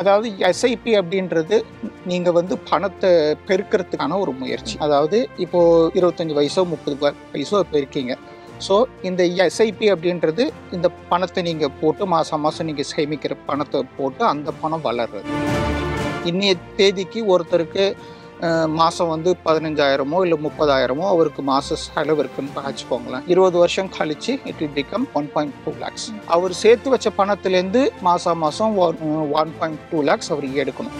அதாவது எஸ்ஐபி அப்படின்றது நீங்கள் வந்து பணத்தை பெருக்கிறதுக்கான ஒரு முயற்சி அதாவது இப்போது இருபத்தஞ்சி வயசோ முப்பது வயசோ பெருக்கீங்க ஸோ இந்த எஸ்ஐபி அப்படின்றது இந்த பணத்தை நீங்கள் போட்டு மாதம் மாதம் நீங்கள் சேமிக்கிற பணத்தை போட்டு அந்த பணம் வளர்றது இன்னைய தேதிக்கு ஒருத்தருக்கு மாதம் வந்து பதினஞ்சாயிரமோ இல்லை முப்பதாயிரமோ அவருக்கு மாத செலவு இருக்குன்னு வச்சுக்கோங்களேன் இருபது வருஷம் கழிச்சு it will become one point two lakhs அவர் சேர்த்து வச்ச பணத்துலேருந்து மாதம் மாதம் ஒன் பாயிண்ட் டூ லேக்ஸ் அவர் எடுக்கணும்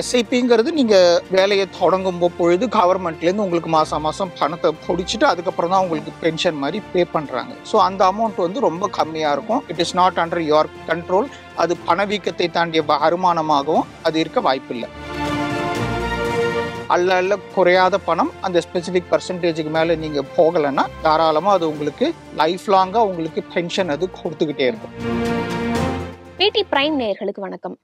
எஸ்ஐபிங்கிறது நீங்கள் வேலையை தொடங்கும் பொழுது கவர்மெண்ட்லேருந்து உங்களுக்கு மாதம் மாதம் பணத்தை பிடிச்சிட்டு அதுக்கப்புறம் தான் உங்களுக்கு பென்ஷன் மாதிரி பே பண்ணுறாங்க ஸோ அந்த அமௌண்ட் வந்து ரொம்ப கம்மியாக இருக்கும் it is not under your control அது பணவீக்கத்தை தாண்டிய வருமானமாகவும் அது இருக்க வாய்ப்பில்லை அல்ல அல்ல குறையாத பணம் அந்த ஸ்பெசிஃபிக் பர்சன்டேஜுக்கு மேலே நீங்கள் போகலைன்னா தாராளமாக அது உங்களுக்கு லைஃப் லாங்காக உங்களுக்கு பென்ஷன் அது கொடுத்துக்கிட்டே இருக்கும் பிடி பிரைம் நேயர்களுக்கு வணக்கம்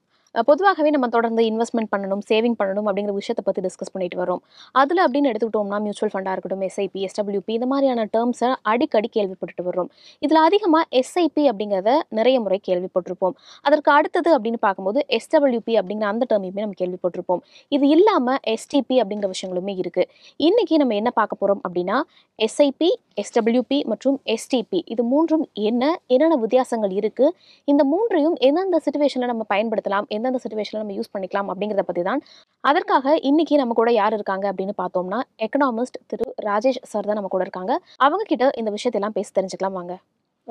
பொதுவாகவே நம்ம தொடர்ந்து இன்வெஸ்ட்மெண்ட் பண்ணணும் சேவிங் பண்ணணும் அப்படிங்கிற விஷயத்தை பற்றி டிஸ்கஸ் பண்ணிட்டு வரோம் அதில் அப்படின்னு எடுத்துக்கிட்டோம்னா மியூச்சுவல் ஃபண்டாக இருக்கட்டும் எஸ்ஐபி எஸ்டபிள்யூபி இந்த மாதிரியான டேர்ம்ஸை அடிக்கடி கேள்விப்பட்டுட்டு வரும் இதில் அதிகமாக எஸ்ஐபி அப்படிங்கிறத நிறைய முறை கேள்விப்பட்டிருப்போம் அதற்கு அடுத்தது அப்படின்னு பார்க்கும்போது எஸ்டபிள்யூபி அப்படிங்கிற அந்த டேர்மையுமே நம்ம கேள்விப்பட்டிருப்போம் இது இல்லாமல் எஸ்டிபி அப்படிங்கிற விஷயங்களுமே இருக்குது இன்றைக்கி நம்ம என்ன பார்க்க போகிறோம் அப்படின்னா எஸ்ஐபி எஸ்டபிள்யூபி மற்றும் எஸ்டிபி இது மூன்றும் என்ன என்னென்ன வித்தியாசங்கள் இருக்குது இந்த மூன்றையும் எந்தெந்த சுச்சுவேஷனில் நம்ம பயன்படுத்தலாம் எந்தெந்த சுச்சுவேஷனில் நம்ம யூஸ் பண்ணிக்கலாம் அப்படிங்கிறத பற்றி தான் அதற்காக இன்னைக்கு நம்ம கூட யார் இருக்காங்க அப்படின்னு பார்த்தோம்னா எக்கனாமிஸ்ட் திரு ராஜேஷ் சார் தான் நம்ம கூட இருக்காங்க அவங்க கிட்ட இந்த விஷயத்தெல்லாம் பேசி தெரிஞ்சுக்கலாம் வாங்க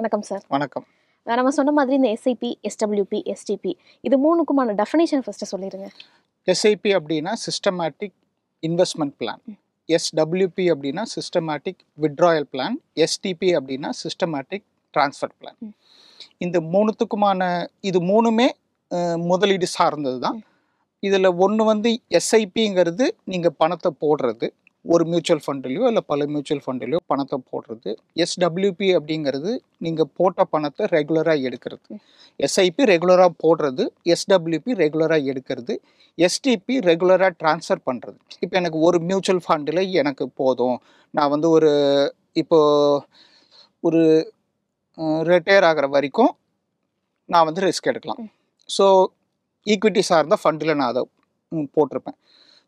வணக்கம் சார் வணக்கம் நம்ம சொன்ன மாதிரி இந்த எஸ்ஐபி எஸ்டபிள்யூபி எஸ்டிபி இது மூணுக்குமான டெஃபினேஷன் ஃபஸ்ட்டு சொல்லிடுங்க எஸ்ஐபி அப்படின்னா சிஸ்டமேட்டிக் இன்வெஸ்ட்மெண்ட் பிளான் எஸ்டபிள்யூபி அப்படின்னா சிஸ்டமேட்டிக் விட்ராயல் பிளான் எஸ்டிபி அப்படின்னா சிஸ்டமேட்டிக் டிரான்ஸ்ஃபர் பிளான் இந்த மூணுத்துக்குமான இது மூணுமே முதலீடு சார்ந்தது தான் இதில் ஒன்று வந்து எஸ்ஐபிங்கிறது நீங்கள் பணத்தை போடுறது ஒரு மியூச்சுவல் ஃபண்ட்லேயோ இல்லை பல மியூச்சுவல் ஃபண்ட்லேயோ பணத்தை போடுறது எஸ்டபிள்யூபி அப்படிங்கிறது நீங்கள் போட்ட பணத்தை ரெகுலராக எடுக்கிறது எஸ்ஐபி ரெகுலராக போடுறது எஸ்டபிள்யூபி ரெகுலராக எடுக்கிறது எஸ்டிபி ரெகுலராக ட்ரான்ஸ்ஃபர் பண்ணுறது இப்போ எனக்கு ஒரு மியூச்சுவல் ஃபண்டில் எனக்கு போதும் நான் வந்து ஒரு இப்போது ஒரு ரிட்டையர் ஆகிற வரைக்கும் நான் வந்து ரிஸ்க் எடுக்கலாம் ஸோ ஈக்விட்டி சார்ந்த ஃபண்டில் நான் அதை போட்டிருப்பேன்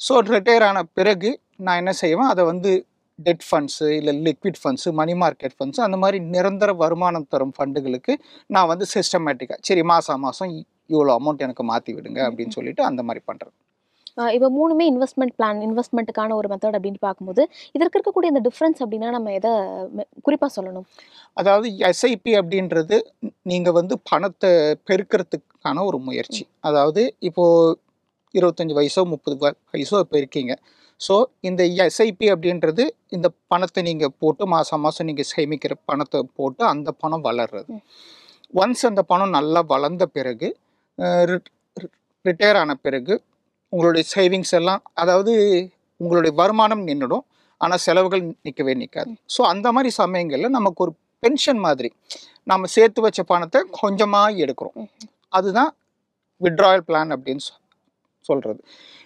ஸோ ரிட்டையர் ஆன பிறகு நான் என்ன செய்வேன் அதை வந்து டெட் ஃபண்ட்ஸு இல்லை liquid funds money market funds அந்த மாதிரி நிரந்தர வருமானம் தரும் ஃபண்டுகளுக்கு நான் வந்து சிஸ்டமேட்டிக்காக சரி மாதம் மாதம் இவ்வளோ அமௌண்ட் எனக்கு மாற்றி விடுங்க அப்படின்னு சொல்லிட்டு அந்த மாதிரி பண்ணுறது இப்போ மூணுமே இன்வெஸ்ட்மெண்ட் பிளான் இன்வெஸ்ட்மெண்ட்டுக்கான ஒரு மெத்தட் அப்படின்னு பார்க்கும்போது இதற்கு இருக்கக்கூடிய இந்த டிஃப்ரென்ஸ் அப்படின்னா நம்ம எதை குறிப்பாக சொல்லணும் அதாவது எஸ்ஐபி அப்படின்றது நீங்கள் வந்து பணத்தை பெருக்கிறதுக்கு பண்ணுறதுக்கான ஒரு முயற்சி அதாவது இப்போது இருபத்தஞ்சி வயசோ முப்பது வயசோ இப்போ இருக்கீங்க ஸோ இந்த எஸ்ஐபி அப்படின்றது இந்த பணத்தை நீங்கள் போட்டு மாதம் மாதம் நீங்கள் சேமிக்கிற பணத்தை போட்டு அந்த பணம் வளர்றது ஒன்ஸ் அந்த பணம் நல்லா வளர்ந்த பிறகு ரிட்டையர் ஆன பிறகு உங்களுடைய சேவிங்ஸ் எல்லாம் அதாவது உங்களுடைய வருமானம் நின்றுடும் ஆனால் செலவுகள் நிற்கவே நிற்காது ஸோ அந்த மாதிரி சமயங்களில் நமக்கு ஒரு பென்ஷன் மாதிரி நம்ம சேர்த்து வச்ச பணத்தை கொஞ்சமாக எடுக்கிறோம் அதுதான் விட்ராயல் பிளான் அப்படின்னு சொல்கிறது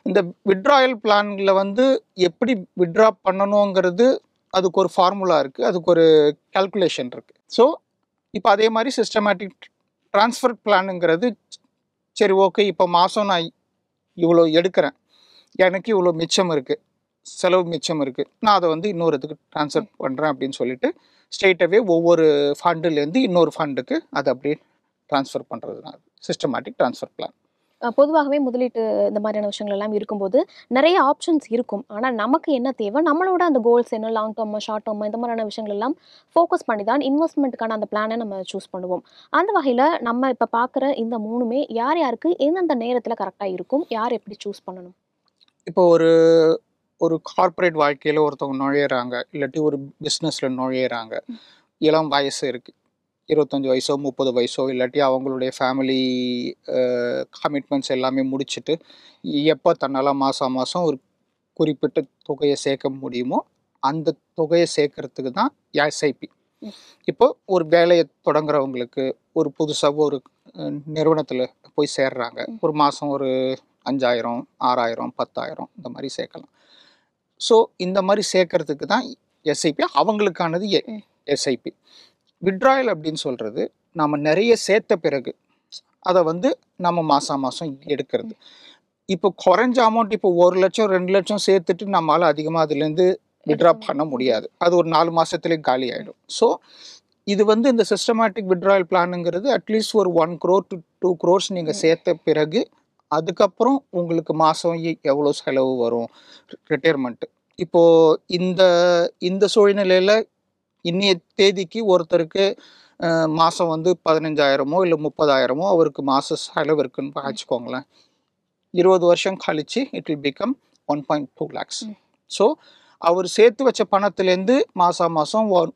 இந்த விட்ராயல் பிளானில் வந்து எப்படி விட்ரா பண்ணணுங்கிறது அதுக்கு ஒரு ஃபார்முலா இருக்குது அதுக்கு ஒரு கால்குலேஷன் இருக்குது ஸோ இப்போ அதே மாதிரி சிஸ்டமேட்டிக் ட்ரான்ஸ்ஃபர் பிளானுங்கிறது சரி ஓகே இப்போ மாதம் நான் இவ்வளோ எடுக்கிறேன் எனக்கு இவ்வளோ மிச்சம் இருக்குது செலவு மிச்சம் இருக்குது நான் அதை வந்து இன்னொரு இதுக்கு ட்ரான்ஸ்ஃபர் பண்ணுறேன் அப்படின்னு சொல்லிட்டு ஸ்ட்ரெயிட்டாகவே ஒவ்வொரு ஃபண்டுலேருந்து இன்னொரு ஃபண்டுக்கு அதை அப்படியே டிரான்ஸ்ஃபர் பண்ணுறது தான் சிஸ்டமேட்டிக் டிரான்ஸ்ஃபர் பிளான் பொதுவாகவே முதலீட்டு இந்த மாதிரியான விஷயங்கள் எல்லாம் இருக்கும்போது நிறைய ஆப்ஷன்ஸ் இருக்கும் ஆனால் நமக்கு என்ன தேவை நம்மளோட அந்த கோல்ஸ் என்ன லாங் டேர்மா ஷார்ட் டேர்மா இந்த மாதிரியான விஷயங்கள் எல்லாம் ஃபோக்கஸ் பண்ணி தான் இன்வெஸ்ட்மெண்ட்டுக்கான அந்த பிளானை நம்ம சூஸ் பண்ணுவோம் அந்த வகையில் நம்ம இப்போ பார்க்குற இந்த மூணுமே யார் யாருக்கு எந்தெந்த நேரத்தில் கரெக்டாக இருக்கும் யார் எப்படி சூஸ் பண்ணணும் இப்போ ஒரு ஒரு கார்ப்பரேட் வாழ்க்கையில் ஒருத்தவங்க நுழையிறாங்க இல்லாட்டி ஒரு பிஸ்னஸில் நுழையிறாங்க இளம் வயசு இருக்குது இருபத்தஞ்சி வயசோ முப்பது வயசோ இல்லாட்டி அவங்களுடைய ஃபேமிலி கமிட்மெண்ட்ஸ் எல்லாமே முடிச்சுட்டு எப்போ தன்னால் மாதம் மாதம் ஒரு குறிப்பிட்ட தொகையை சேர்க்க முடியுமோ அந்த தொகையை சேர்க்கறதுக்கு தான் எஸ்ஐபி இப்போ ஒரு வேலையை தொடங்குறவங்களுக்கு ஒரு புதுசாக ஒரு நிறுவனத்தில் போய் சேர்றாங்க ஒரு மாதம் ஒரு அஞ்சாயிரம் ஆறாயிரம் பத்தாயிரம் இந்த மாதிரி சேர்க்கலாம் ஸோ இந்த மாதிரி சேர்க்கறதுக்கு தான் எஸ்ஐபி அவங்களுக்கானது எஸ்ஐபி விட்ராயல் அப்படின்னு சொல்கிறது நாம் நிறைய சேர்த்த பிறகு அதை வந்து நம்ம மாதம் மாதம் எடுக்கிறது இப்போ குறைஞ்ச அமௌண்ட் இப்போ ஒரு லட்சம் ரெண்டு லட்சம் சேர்த்துட்டு நம்மளால் அதிகமாக அதுலேருந்து விட்ரா பண்ண முடியாது அது ஒரு நாலு மாதத்துலேயும் காலி ஆகிடும் ஸோ இது வந்து இந்த சிஸ்டமேட்டிக் விட்ராயல் பிளானுங்கிறது அட்லீஸ்ட் ஒரு one crore to two crores நீங்கள் சேர்த்த பிறகு அதுக்கப்புறம் உங்களுக்கு மாதம் எவ்வளோ செலவு வரும் ரிட்டையர்மெண்ட்டு இப்போது இந்த இந்த சூழ்நிலையில் இன்னைய தேதிக்கு ஒருத்தருக்கு மாதம் வந்து பதினஞ்சாயிரமோ இல்லை முப்பதாயிரமோ அவருக்கு மாத செலவு இருக்குன்னு வச்சுக்கோங்களேன் இருபது வருஷம் கழித்து it will become one point two lakhs so அவர் சேர்த்து வச்ச பணத்துலேருந்து மாதம் மாதம் one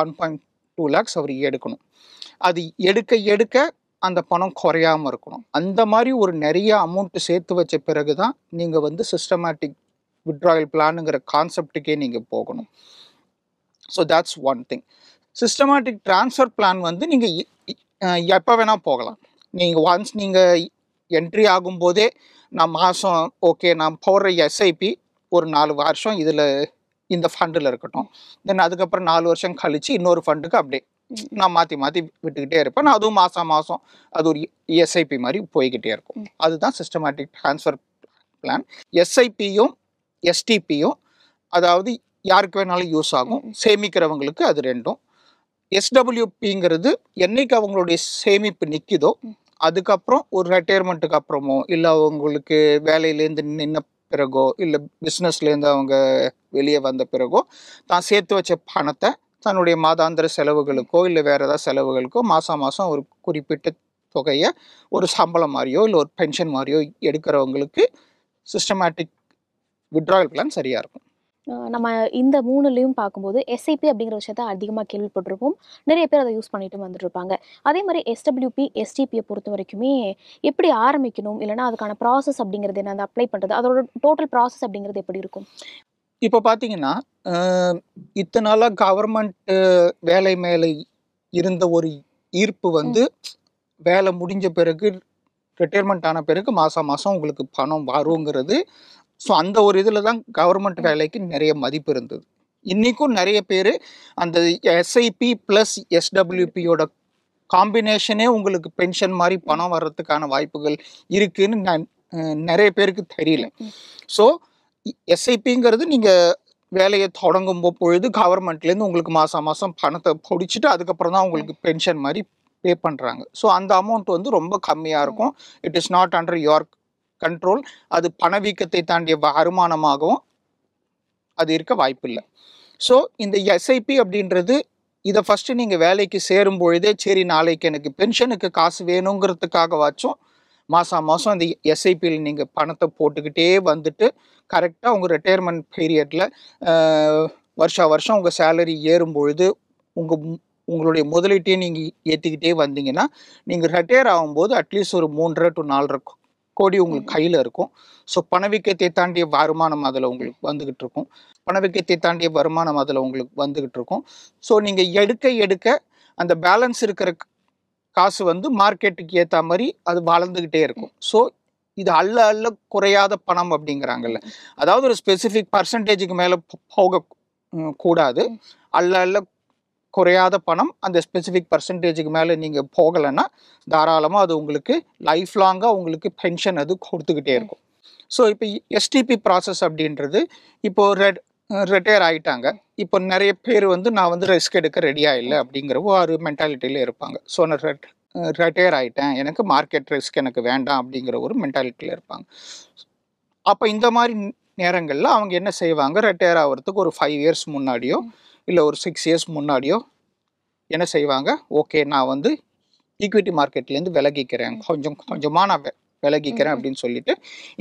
one point two lakhs அவர் எடுக்கணும் அது எடுக்க எடுக்க அந்த பணம் குறையாமல் இருக்கணும் அந்த மாதிரி ஒரு நிறைய அமௌண்ட்டு சேர்த்து வச்ச பிறகு தான் நீங்கள் வந்து சிஸ்டமேட்டிக் விட்ராயல் பிளானுங்கிற கான்செப்டுக்கே நீங்கள் போகணும் so that's one thing systematic transfer plan வந்து நீங்கள் எப்போ வேணால் போகலாம் நீங்கள் ஒன்ஸ் நீங்கள் என்ட்ரி ஆகும்போதே நான் மாதம் ஓகே நான் போடுற எஸ்ஐபி ஒரு நாலு வருஷம் இதில் இந்த ஃபண்டில் இருக்கட்டும் தென் அதுக்கப்புறம் நாலு வருஷம் கழித்து இன்னொரு ஃபண்டுக்கு அப்படியே நான் மாற்றி மாற்றி விட்டுக்கிட்டே இருப்பேன் நான் அதுவும் மாதம் மாதம் அது ஒரு எஸ்ஐபி மாதிரி போய்கிட்டே இருக்கும் அதுதான் சிஸ்டமேட்டிக் ட்ரான்ஸ்ஃபர் பிளான் எஸ்ஐபியும் எஸ்டிபியும் அதாவது யாருக்கு வேணாலும் யூஸ் ஆகும் சேமிக்கிறவங்களுக்கு அது ரெண்டும் எஸ்டபிள்யூபிங்கிறது என்னைக்கு அவங்களுடைய சேமிப்பு நிற்கிதோ அதுக்கப்புறம் ஒரு ரிட்டையர்மெண்ட்டுக்கு அப்புறமோ இல்லை அவங்களுக்கு வேலையிலேருந்து நின்ன பிறகோ இல்லை பிஸ்னஸ்லேருந்து அவங்க வெளியே வந்த பிறகோ தான் சேர்த்து வச்ச பணத்தை தன்னுடைய மாதாந்திர செலவுகளுக்கோ இல்லை வேறு ஏதாவது செலவுகளுக்கோ மாதம் மாதம் ஒரு குறிப்பிட்ட தொகையை ஒரு சம்பளம் மாதிரியோ இல்லை ஒரு பென்ஷன் மாதிரியோ எடுக்கிறவங்களுக்கு சிஸ்டமேட்டிக் விட்ராயல் பிளான் சரியாக இருக்கும் நம்ம இந்த மூணுலையும் பார்க்கும்போது எஸ்ஐபி அப்படிங்கிற விஷயத்த அதிகமாக கேள்விப்பட்டிருப்போம் நிறைய பேர் அதை யூஸ் பண்ணிட்டு வந்துட்டுருப்பாங்க அதே மாதிரி எஸ்டபிள்யூபி எஸ்டிபியை பொறுத்த வரைக்குமே எப்படி ஆரம்பிக்கணும் இல்லைனா அதுக்கான ப்ராசஸ் அப்படிங்கிறது என்ன அந்த அப்ளை பண்ணுறது அதோட டோட்டல் ப்ராசஸ் அப்படிங்கிறது எப்படி இருக்கும் இப்போ பார்த்தீங்கன்னா இத்தனை நாளாக கவர்மெண்ட் வேலை மேலே இருந்த ஒரு ஈர்ப்பு வந்து வேலை முடிஞ்ச பிறகு ரிட்டையர்மெண்ட் ஆன பிறகு மாதம் மாதம் உங்களுக்கு பணம் வருங்கிறது ஸோ அந்த ஒரு இதில் தான் கவர்மெண்ட் வேலைக்கு நிறைய மதிப்பு இருந்தது இன்றைக்கும் நிறைய பேர் அந்த எஸ்ஐபி ப்ளஸ் எஸ்டபிள்யூபியோட காம்பினேஷனே உங்களுக்கு பென்ஷன் மாதிரி பணம் வர்றதுக்கான வாய்ப்புகள் இருக்குதுன்னு நான் நிறைய பேருக்கு தெரியல ஸோ எஸ்ஐபிங்கிறது நீங்கள் வேலையை தொடங்கும் பொழுது கவர்மெண்ட்லேருந்து உங்களுக்கு மாதம் மாதம் பணத்தை பிடிச்சிட்டு அதுக்கப்புறம் தான் உங்களுக்கு பென்ஷன் மாதிரி பே பண்ணுறாங்க ஸோ அந்த அமௌண்ட் வந்து ரொம்ப கம்மியாக இருக்கும் it is not under your control அது பணவீக்கத்தை தாண்டிய வருமானமாகவும் அது இருக்க வாய்ப்பில்லை ஸோ இந்த எஸ்ஐபி அப்படின்றது இதை ஃபஸ்ட்டு நீங்கள் வேலைக்கு சேரும் பொழுதே சரி நாளைக்கு எனக்கு பென்ஷனுக்கு காசு வேணுங்கிறதுக்காகவாச்சும் மாதம் மாதம் அந்த எஸ்ஐபியில் நீங்கள் பணத்தை போட்டுக்கிட்டே வந்துட்டு கரெக்டாக உங்கள் ரிட்டையர்மெண்ட் பீரியடில் வருஷா வருஷம் உங்கள் சேலரி ஏறும் பொழுது உங்கள் உங்களுடைய முதலீட்டையும் நீங்கள் ஏற்றிக்கிட்டே வந்தீங்கன்னா நீங்கள் ரிட்டையர் ஆகும்போது அட்லீஸ்ட் ஒரு மூன்றரை டு நாலரை கோடி உங்களுக்கு கையில் இருக்கும் ஸோ பணவீக்கத்தை தாண்டிய வருமானம் அதில் உங்களுக்கு வந்துக்கிட்டு இருக்கும் பணவீக்கத்தை தாண்டிய வருமானம் அதில் உங்களுக்கு வந்துக்கிட்டு இருக்கும் ஸோ நீங்கள் எடுக்க எடுக்க அந்த பேலன்ஸ் இருக்கிற காசு வந்து மார்க்கெட்டுக்கு ஏற்ற மாதிரி அது வளர்ந்துக்கிட்டே இருக்கும் ஸோ இது அல்ல அல்ல குறையாத பணம் அப்படிங்கிறாங்கல்ல அதாவது ஒரு ஸ்பெசிஃபிக் பர்சன்டேஜுக்கு மேலே போக கூடாது அல்ல அல்ல குறையாத பணம் அந்த ஸ்பெசிஃபிக் பர்சன்டேஜுக்கு மேலே நீங்கள் போகலைன்னா தாராளமாக அது உங்களுக்கு லைஃப் லாங்காக உங்களுக்கு பென்ஷன் அது கொடுத்துக்கிட்டே இருக்கும் ஸோ இப்போ எஸ்டிபி ப்ராசஸ் அப்படின்றது இப்போது ரெட் ரிட்டையர் ஆகிட்டாங்க இப்போ நிறைய பேர் வந்து நான் வந்து ரிஸ்க் எடுக்க ரெடியாக இல்லை அப்படிங்கிற ஒரு மென்டாலிட்டியில் இருப்பாங்க ஸோ நான் ரிட்டையர் ஆகிட்டேன் எனக்கு மார்க்கெட் ரிஸ்க் எனக்கு வேண்டாம் அப்படிங்கிற ஒரு மென்டாலிட்டியில் இருப்பாங்க அப்போ இந்த மாதிரி நேரங்களில் அவங்க என்ன செய்வாங்க ரிட்டையர் ஆகிறதுக்கு ஒரு ஃபைவ் இயர்ஸ் முன்னாடியோ இல்லை ஒரு சிக்ஸ் இயர்ஸ் முன்னாடியோ என்ன செய்வாங்க ஓகே நான் வந்து ஈக்விட்டி மார்க்கெட்லேருந்து விலகிக்கிறேன் கொஞ்சம் கொஞ்சமாக நான் விலகிக்கிறேன் அப்படின்னு சொல்லிட்டு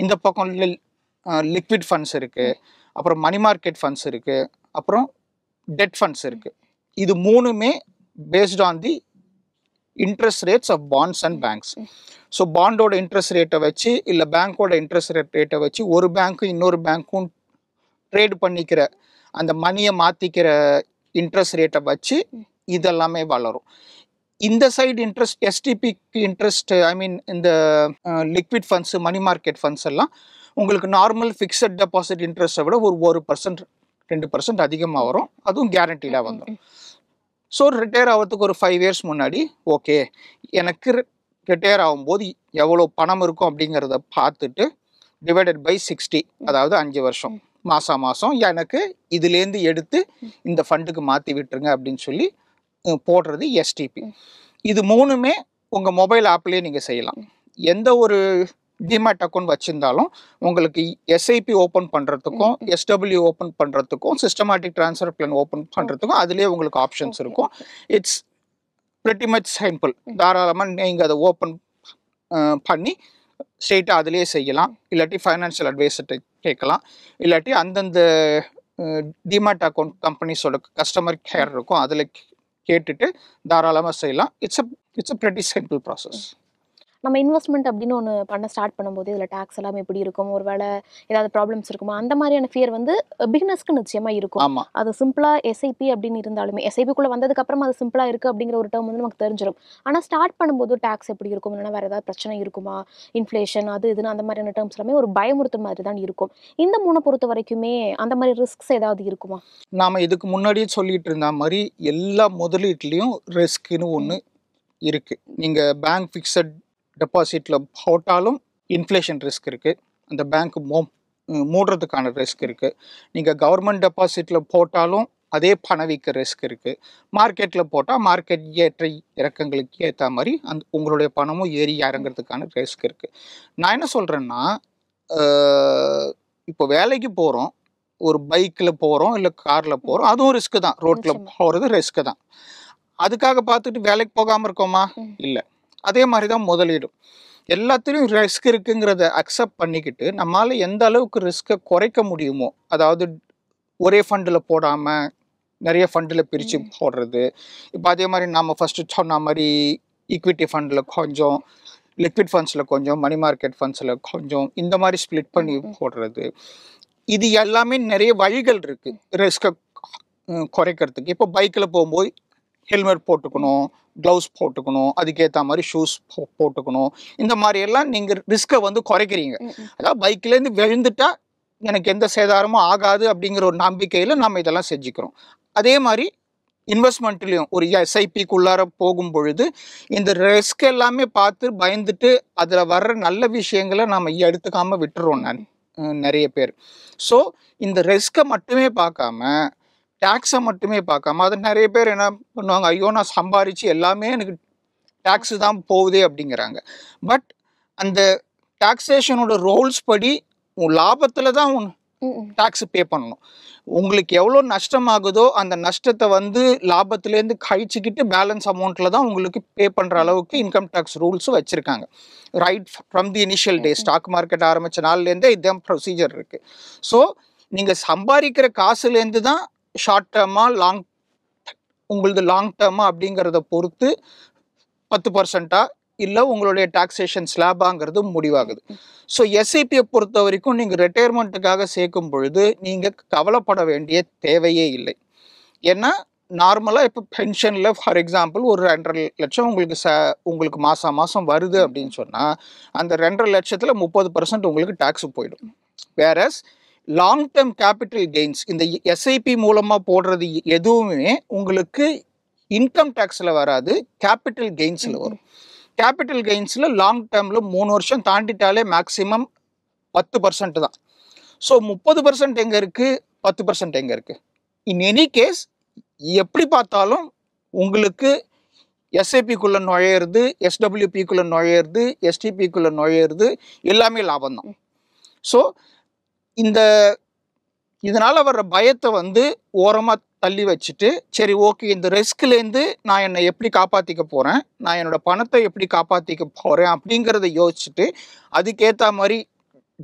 இந்த பக்கம் லிக்விட் ஃபண்ட்ஸ் இருக்குது அப்புறம் மணி மார்க்கெட் ஃபண்ட்ஸ் இருக்குது அப்புறம் டெட் ஃபண்ட்ஸ் இருக்குது இது மூணுமே based on the interest rates of bonds and banks so பாண்டோட இன்ட்ரெஸ்ட் ரேட்டை வச்சு இல்லை பேங்க்கோட இன்ட்ரெஸ்ட் ரேட் ரேட்டை வச்சு ஒரு பேங்க்கும் இன்னொரு பேங்க்கும் ட்ரேட் பண்ணிக்கிற அந்த மணியை மாற்றிக்கிற இன்ட்ரெஸ்ட் ரேட்டை வச்சு இதெல்லாமே வளரும் இந்த சைடு இன்ட்ரெஸ்ட் எஸ்டிபிக்கு இன்ட்ரெஸ்ட் ஐ மீன் இந்த liquid funds money market funds எல்லாம் உங்களுக்கு நார்மல் ஃபிக்ஸட் டெபாசிட் இன்ட்ரெஸ்ட்டை விட ஒரு ஒரு பர்சன்ட் ரெண்டு பர்சன்ட் அதிகமாக வரும் அதுவும் கேரண்டியில் வந்துடும் ஸோ ரிட்டையர் ஆகிறதுக்கு ஒரு ஃபைவ் இயர்ஸ் முன்னாடி ஓகே எனக்கு ரிட்டையர் ஆகும்போது எவ்வளோ பணம் இருக்கும் அப்படிங்கிறத பார்த்துட்டு டிவைடட் பை சிக்ஸ்டி அதாவது அஞ்சு வருஷம் மாதம் மாதம் எனக்கு இதுலேருந்து எடுத்து இந்த ஃபண்டுக்கு மாற்றி விட்டுருங்க அப்படின்னு சொல்லி போடுறது எஸ்டிபி இது மூணுமே உங்கள் மொபைல் ஆப்லேயே நீங்கள் செய்யலாம் எந்த ஒரு டிமேட் அக்கௌண்ட் வச்சுருந்தாலும் உங்களுக்கு எஸ்ஐபி ஓப்பன் பண்ணுறதுக்கும் எஸ்டபிள்யூ ஓப்பன் பண்ணுறதுக்கும் சிஸ்டமேட்டிக் ட்ரான்ஸ்ஃபர் பிளான் ஓப்பன் பண்ணுறதுக்கும் அதுலேயே உங்களுக்கு ஆப்ஷன்ஸ் இருக்கும் இட்ஸ் வெட்டி மச் சிம்பிள் தாராளமாக நீங்கள் அதை ஓப்பன் பண்ணி ஸ்ட்ரெயிட்டாக அதிலே செய்யலாம் இல்லாட்டி ஃபைனான்ஷியல் அட்வைஸர்கிட்ட கேட்கலாம் இல்லாட்டி அந்தந்த டிமேட் அக்கௌண்ட் கம்பெனிஸோட கஸ்டமர் கேர் இருக்கும் அதில் கேட்டுட்டு தாராளமாக செய்யலாம் it's a it's a pretty simple process நம்ம இன்வெஸ்ட்மெண்ட் அப்படின்னு ஒன்று பண்ண ஸ்டார்ட் பண்ணும்போது இதில் டேக்ஸ் எல்லாம் எப்படி இருக்கும் ஒரு வேலை ஏதாவது ப்ராப்ளம்ஸ் இருக்குமா அந்த மாதிரியான ஃபியர் வந்து பிகினஸ்க்கு நிச்சயமாக இருக்கும் அது சிம்பிளாக எஸ்ஐபி அப்படின்னு இருந்தாலுமே எஸ்ஐபிக்குள்ளே வந்ததுக்கப்புறம் அது சிம்பிளாக இருக்குது அப்படிங்கிற ஒரு டேர்ம் வந்து நமக்கு தெரிஞ்சிடும் ஆனால் ஸ்டார்ட் பண்ணும்போது டேக்ஸ் எப்படி இருக்கும் இல்லைனா வேறு ஏதாவது பிரச்சனை இருக்குமா இன்ஃப்ளேஷன் அது இதுன்னு அந்த மாதிரியான டேர்ம்ஸ் எல்லாமே ஒரு பயமுறுத்தல் மாதிரி தான் இருக்கும் இந்த மூணை பொறுத்த வரைக்குமே அந்த மாதிரி ரிஸ்க்ஸ் ஏதாவது இருக்குமா நாம் இதுக்கு முன்னாடியே சொல்லிட்டு இருந்த மாதிரி எல்லா முதலீட்லேயும் ரிஸ்க்குன்னு ஒன்று இருக்குது நீங்கள் பேங்க் ஃபிக்ஸட் டெபாசிட்டில் போட்டாலும் இன்ஃப்ளேஷன் ரிஸ்க் இருக்குது அந்த பேங்க் மோ மூடுறதுக்கான ரிஸ்க் இருக்குது நீங்கள் கவர்மெண்ட் டெபாசிட்டில் போட்டாலும் அதே பணவீக்க ரிஸ்க் இருக்குது மார்க்கெட்டில் போட்டால் மார்க்கெட் ஏற்ற இறக்கங்களுக்கு ஏற்ற மாதிரி அந்த உங்களுடைய பணமும் ஏறி இறங்குறதுக்கான ரிஸ்க் இருக்குது நான் என்ன சொல்கிறேன்னா இப்போ வேலைக்கு போகிறோம் ஒரு பைக்கில் போகிறோம் இல்லை காரில் போகிறோம் அதுவும் ரிஸ்க்கு தான் ரோட்டில் போகிறது ரிஸ்க்கு தான் அதுக்காக பார்த்துட்டு வேலைக்கு போகாமல் இருக்கோமா இல்லை அதே மாதிரி தான் முதலீடும் எல்லாத்துலேயும் ரிஸ்க் இருக்குங்கிறத அக்செப்ட் பண்ணிக்கிட்டு நம்மளால் எந்த அளவுக்கு ரிஸ்க்கை குறைக்க முடியுமோ அதாவது ஒரே ஃபண்டில் போடாமல் நிறைய ஃபண்டில் பிரித்து போடுறது இப்போ அதே மாதிரி நம்ம ஃபஸ்ட்டு சொன்ன மாதிரி ஈக்விட்டி ஃபண்டில் கொஞ்சம் லிக்விட் ஃபண்ட்ஸில் கொஞ்சம் மணி மார்க்கெட் ஃபண்ட்ஸில் கொஞ்சம் இந்த மாதிரி ஸ்ப்ளிட் பண்ணி போடுறது இது எல்லாமே நிறைய வழிகள் இருக்குது ரிஸ்க்கை குறைக்கிறதுக்கு இப்போ பைக்கில் போகும்போது ஹெல்மெட் போட்டுக்கணும் க்ளவுஸ் போட்டுக்கணும் அதுக்கேற்ற மாதிரி ஷூஸ் போட்டுக்கணும் இந்த மாதிரி எல்லாம் நீங்கள் ரிஸ்க்கை வந்து குறைக்கிறீங்க அதாவது பைக்லேருந்து விழுந்துட்டா எனக்கு எந்த சேதாரமும் ஆகாது அப்படிங்கிற ஒரு நம்பிக்கையில் நம்ம இதெல்லாம் செஞ்சுக்கிறோம் அதே மாதிரி இன்வெஸ்ட்மெண்ட்லேயும் ஒரு எஸ்ஐபிக்குள்ளார போகும் பொழுது இந்த ரிஸ்க் எல்லாமே பார்த்து பயந்துட்டு அதில் வர்ற நல்ல விஷயங்களை நம்ம எடுத்துக்காமல் விட்டுறோம் நான் நிறைய பேர் ஸோ இந்த ரிஸ்க்கை மட்டுமே பார்க்காம டேக்ஸை மட்டுமே பார்க்காம அது நிறைய பேர் என்ன பண்ணுவாங்க ஐயோ நான் சம்பாரித்து எல்லாமே எனக்கு டேக்ஸு தான் போகுதே அப்படிங்கிறாங்க பட் அந்த டாக்ஸேஷனோட ரோல்ஸ் படி உன் லாபத்தில் தான் உன் டாக்ஸ் பே பண்ணணும் உங்களுக்கு எவ்வளோ நஷ்டமாகுதோ அந்த நஷ்டத்தை வந்து லாபத்துலேருந்து கழிச்சுக்கிட்டு பேலன்ஸ் அமௌண்ட்டில் தான் உங்களுக்கு பே பண்ணுற அளவுக்கு இன்கம் டேக்ஸ் ரூல்ஸும் வச்சுருக்காங்க right from the initial day stock market ஆரம்பித்த நாள்லேருந்தே இதுதான் ப்ரொசீஜர் இருக்குது ஸோ நீங்கள் சம்பாதிக்கிற காசுலேருந்து தான் ஷார்ட் டேர்மா லாங் உங்களது லாங் டேர்மா அப்படிங்கிறத பொறுத்து பத்து பர்சண்ட்டா இல்லை உங்களுடைய டாக்ஸேஷன் ஸ்லாபாங்கிறது முடிவாகுது ஸோ எஸ்ஐபியை பொறுத்த வரைக்கும் நீங்கள் ரிட்டையர்மெண்ட்டுக்காக சேர்க்கும் பொழுது நீங்கள் கவலைப்பட வேண்டிய தேவையே இல்லை ஏன்னா நார்மலாக இப்போ பென்ஷனில் ஃபார் எக்ஸாம்பிள் ஒரு ரெண்டரை லட்சம் உங்களுக்கு ச உங்களுக்கு மாதம் மாதம் வருது அப்படின்னு சொன்னால் அந்த ரெண்டரை லட்சத்தில் முப்பது பர்சன்ட் உங்களுக்கு டேக்ஸ் போயிடும் whereas long term capital gains இந்த எஸ்ஐபி மூலமாக போடுறது எதுவுமே உங்களுக்கு இன்கம் டேக்ஸில் வராது கேபிட்டல் கெயின்ஸில் வரும் கேபிட்டல் கெயின்ஸில் லாங் டேர்மில் மூணு வருஷம் தாண்டிட்டாலே மேக்ஸிமம் பத்து பர்சன்ட் தான் ஸோ முப்பது பர்சன்ட் எங்கே இருக்குது பத்து பர்சன்ட் எங்கே இருக்குது இன் எனி கேஸ் எப்படி பார்த்தாலும் உங்களுக்கு எஸ்ஐபிக்குள்ளே நுழையிறது எஸ்டபிள்யூபிக்குள்ளே நுழையிறது எஸ்டிபிக்குள்ளே நுழையிறது எல்லாமே லாபம் தான் ஸோ இந்த இதனால் வர்ற பயத்தை வந்து ஓரமாக தள்ளி வச்சுட்டு சரி ஓகே இந்த ரிஸ்க்லேருந்து நான் என்னை எப்படி காப்பாற்றிக்க போகிறேன் நான் என்னோடய பணத்தை எப்படி காப்பாற்றிக்க போகிறேன் அப்படிங்கிறத யோசிச்சுட்டு அதுக்கேற்ற மாதிரி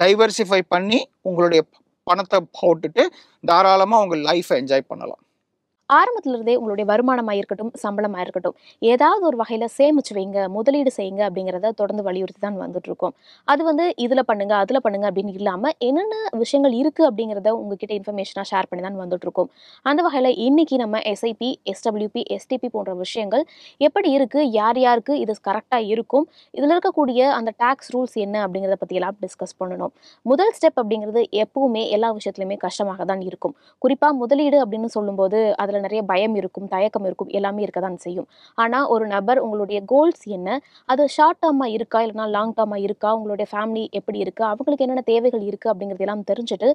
டைவர்சிஃபை பண்ணி உங்களுடைய பணத்தை போட்டுட்டு தாராளமாக உங்கள் லைஃப்பை என்ஜாய் பண்ணலாம் ஆரம்பத்துல இருந்தே உங்களுடைய வருமானமா இருக்கட்டும் சம்பளமா இருக்கட்டும் ஏதாவது ஒரு வகையில சேமிச்சு வைங்க முதலீடு செய்யுங்க அப்படிங்கறத தொடர்ந்து வலியுறுத்தி தான் வந்துட்டு இருக்கோம் அது வந்து இதுல பண்ணுங்க அதுல பண்ணுங்க அப்படின்னு இல்லாம என்னென்ன விஷயங்கள் இருக்கு அப்படிங்கறத உங்ககிட்ட இன்ஃபர்மேஷனா ஷேர் பண்ணி தான் வந்துட்டு இருக்கோம் அந்த வகையில இன்னைக்கு நம்ம எஸ்ஐபி எஸ்டபிள்யூபி எஸ்டிபி போன்ற விஷயங்கள் எப்படி இருக்கு யார் யாருக்கு இது கரெக்டா இருக்கும் இதுல இருக்கக்கூடிய அந்த டாக்ஸ் ரூல்ஸ் என்ன அப்படிங்கறத பத்தி எல்லாம் டிஸ்கஸ் பண்ணணும் முதல் ஸ்டெப் அப்படிங்கிறது எப்பவுமே எல்லா விஷயத்துலயுமே கஷ்டமாக தான் இருக்கும் குறிப்பா முதலீடு அப்படின்னு சொல்லும்போது அதுல அதில் நிறைய பயம் இருக்கும் தயக்கம் இருக்கும் எல்லாமே இருக்க தான் செய்யும் ஆனால் ஒரு நபர் உங்களுடைய கோல்ஸ் என்ன அது ஷார்ட் டேர்மாக இருக்கா இல்லைனா லாங் டேர்மாக இருக்கா உங்களுடைய ஃபேமிலி எப்படி இருக்குது அவங்களுக்கு என்னென்ன தேவைகள் இருக்குது அப்படிங்கிறது எல்லாம் தெரிஞ்சுட்டு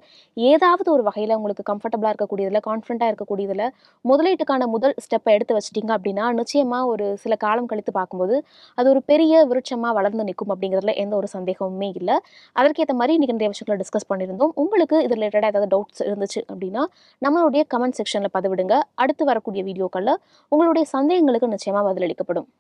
ஏதாவது ஒரு வகையில் உங்களுக்கு கம்ஃபர்டபுளாக இருக்கக்கூடியதில் கான்ஃபிடண்டாக இருக்கக்கூடியதில் முதலீட்டுக்கான முதல் ஸ்டெப்பை எடுத்து வச்சிட்டிங்க அப்படின்னா நிச்சயமாக ஒரு சில காலம் கழித்து பார்க்கும்போது அது ஒரு பெரிய விருட்சமாக வளர்ந்து நிற்கும் அப்படிங்கிறதுல எந்த ஒரு சந்தேகமுமே இல்லை அதற்கேற்ற மாதிரி இன்றைக்கி நிறைய விஷயங்களை டிஸ்கஸ் பண்ணியிருந்தோம் உங்களுக்கு இது ரிலேட்டடாக ஏதாவது டவுட்ஸ் இருந்துச்சு அப்படின்னா நம்மளுடைய கமெண்ட் செக்ஷனில் பதிவிடுங்க அடுத்து வரக்கூடிய வீடியோக்களில் உங்களுடைய சந்தேகங்களுக்கு நிச்சயமாக பதிலளிக்கப்படும்